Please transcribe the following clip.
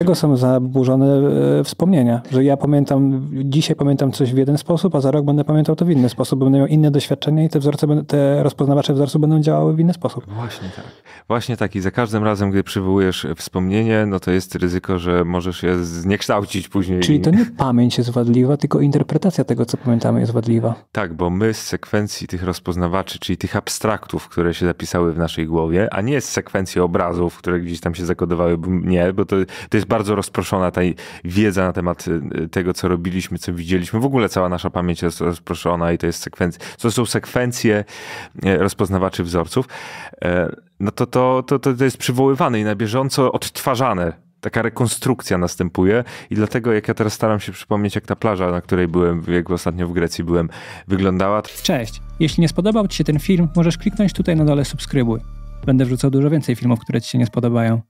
Dlaczego są zaburzone e, wspomnienia? Że ja pamiętam, dzisiaj pamiętam coś w jeden sposób, a za rok będę pamiętał to w inny sposób, będę miał inne doświadczenia i te wzorce, te rozpoznawacze wzorców będą działały w inny sposób. Właśnie tak. Właśnie tak i za każdym razem, gdy przywołujesz wspomnienie, no to jest ryzyko, że możesz je zniekształcić później. Czyli to nie pamięć jest wadliwa, tylko interpretacja tego, co pamiętamy jest wadliwa. Tak, bo my z sekwencji tych rozpoznawaczy, czyli tych abstraktów, które się zapisały w naszej głowie, a nie z sekwencji obrazów, które gdzieś tam się zakodowały, nie, bo to, to jest jest bardzo rozproszona ta wiedza na temat y, tego, co robiliśmy, co widzieliśmy. W ogóle cała nasza pamięć jest rozproszona i to jest sekwencja, to są sekwencje y, rozpoznawaczy wzorców. E, no to, to, to, to jest przywoływane i na bieżąco odtwarzane taka rekonstrukcja następuje i dlatego jak ja teraz staram się przypomnieć, jak ta plaża, na której byłem, jak ostatnio w Grecji byłem, wyglądała. Cześć! Jeśli nie spodobał Ci się ten film, możesz kliknąć tutaj na dole subskrybuj. Będę wrzucał dużo więcej filmów, które Ci się nie spodobają.